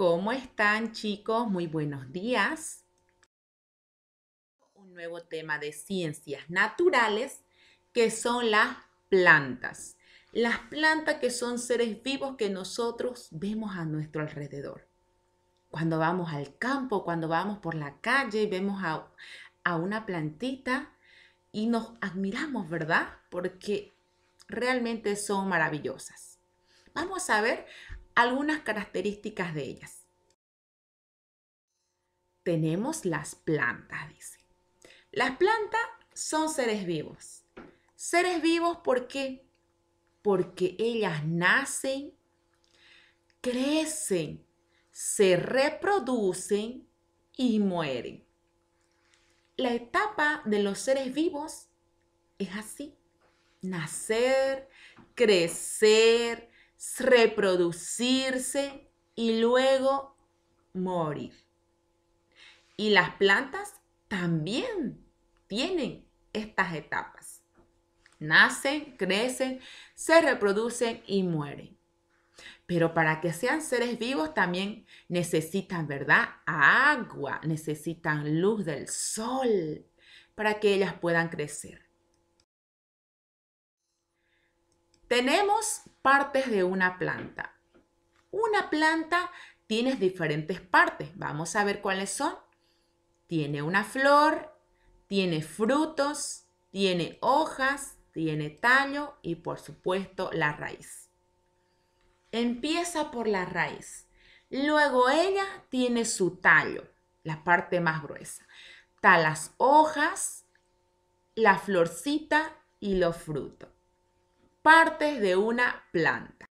¿Cómo están chicos? Muy buenos días. Un nuevo tema de ciencias naturales que son las plantas. Las plantas que son seres vivos que nosotros vemos a nuestro alrededor. Cuando vamos al campo, cuando vamos por la calle vemos a, a una plantita y nos admiramos, ¿verdad? Porque realmente son maravillosas. Vamos a ver algunas características de ellas. Tenemos las plantas, dice. Las plantas son seres vivos. Seres vivos, ¿por qué? Porque ellas nacen, crecen, se reproducen y mueren. La etapa de los seres vivos es así. Nacer, crecer, reproducirse y luego morir. Y las plantas también tienen estas etapas. Nacen, crecen, se reproducen y mueren. Pero para que sean seres vivos también necesitan, ¿verdad? Agua, necesitan luz del sol para que ellas puedan crecer. Tenemos partes de una planta. Una planta tiene diferentes partes. Vamos a ver cuáles son. Tiene una flor, tiene frutos, tiene hojas, tiene tallo y por supuesto la raíz. Empieza por la raíz. Luego ella tiene su tallo, la parte más gruesa. Está las hojas, la florcita y los frutos partes de una planta.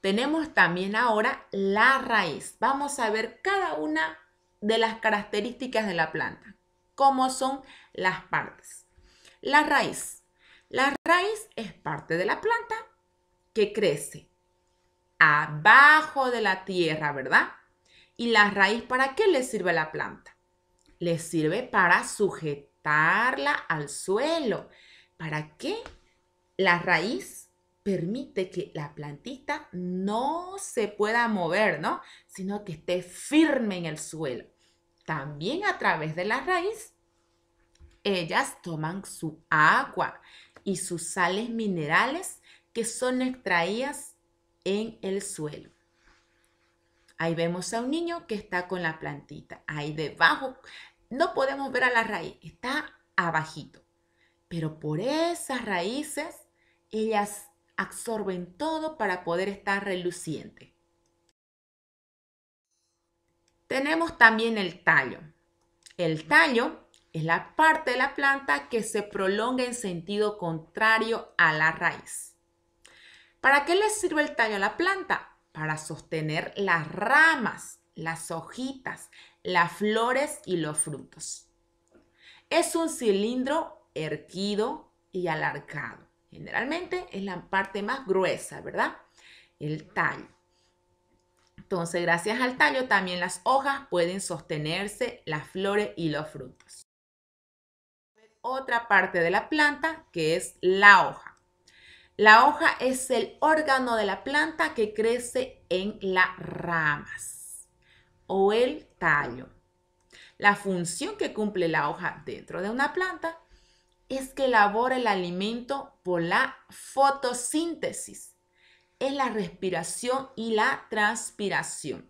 Tenemos también ahora la raíz. Vamos a ver cada una de las características de la planta, cómo son las partes. La raíz. La raíz es parte de la planta que crece abajo de la tierra, ¿verdad? ¿Y la raíz para qué le sirve a la planta? Le sirve para sujetarla al suelo, para qué? la raíz permite que la plantita no se pueda mover, ¿no? Sino que esté firme en el suelo. También a través de la raíz, ellas toman su agua y sus sales minerales que son extraídas en el suelo. Ahí vemos a un niño que está con la plantita. Ahí debajo no podemos ver a la raíz, está abajito. Pero por esas raíces, ellas absorben todo para poder estar reluciente. Tenemos también el tallo. El tallo es la parte de la planta que se prolonga en sentido contrario a la raíz. ¿Para qué le sirve el tallo a la planta? Para sostener las ramas, las hojitas, las flores y los frutos. Es un cilindro erguido y alargado. Generalmente es la parte más gruesa, ¿verdad? El tallo. Entonces, gracias al tallo, también las hojas pueden sostenerse las flores y los frutos. Otra parte de la planta que es la hoja. La hoja es el órgano de la planta que crece en las ramas o el tallo. La función que cumple la hoja dentro de una planta es que elabora el alimento por la fotosíntesis. Es la respiración y la transpiración.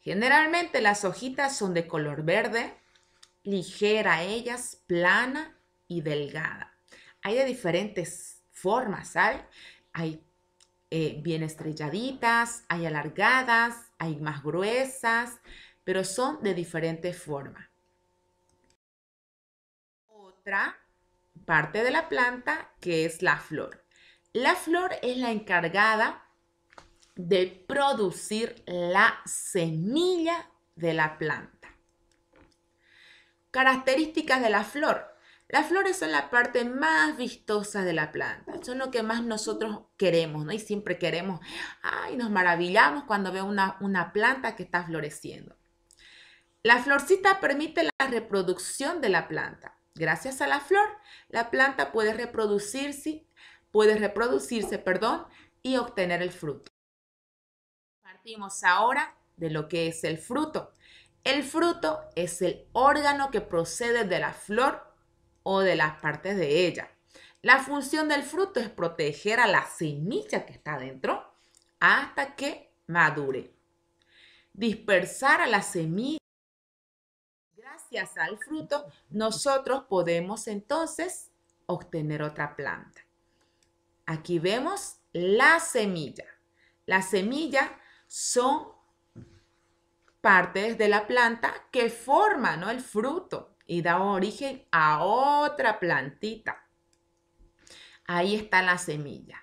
Generalmente las hojitas son de color verde, ligera ellas, plana y delgada. Hay de diferentes formas, ¿sabe? Hay eh, bien estrelladitas, hay alargadas, hay más gruesas, pero son de diferentes formas otra parte de la planta que es la flor. La flor es la encargada de producir la semilla de la planta. Características de la flor. Las flores son la parte más vistosa de la planta, son lo que más nosotros queremos, ¿no? Y siempre queremos, ay, nos maravillamos cuando veo una planta que está floreciendo. La florcita permite la reproducción de la planta. Gracias a la flor, la planta puede reproducirse, puede reproducirse, perdón, y obtener el fruto. Partimos ahora de lo que es el fruto. El fruto es el órgano que procede de la flor o de las partes de ella. La función del fruto es proteger a la semilla que está dentro hasta que madure. Dispersar a la semilla al fruto, nosotros podemos entonces obtener otra planta. Aquí vemos la semilla. Las semillas son partes de la planta que forman el fruto y da origen a otra plantita. Ahí está la semilla.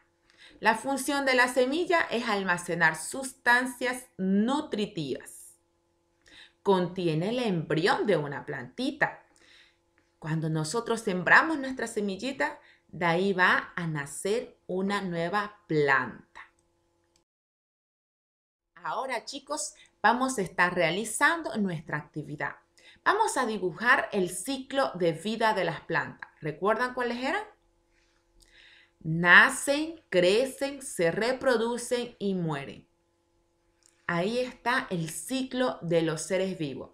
La función de la semilla es almacenar sustancias nutritivas contiene el embrión de una plantita. Cuando nosotros sembramos nuestra semillita, de ahí va a nacer una nueva planta. Ahora chicos, vamos a estar realizando nuestra actividad. Vamos a dibujar el ciclo de vida de las plantas. ¿Recuerdan cuáles eran? Nacen, crecen, se reproducen y mueren. Ahí está el ciclo de los seres vivos,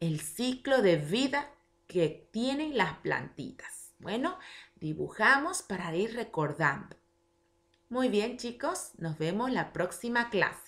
el ciclo de vida que tienen las plantitas. Bueno, dibujamos para ir recordando. Muy bien chicos, nos vemos la próxima clase.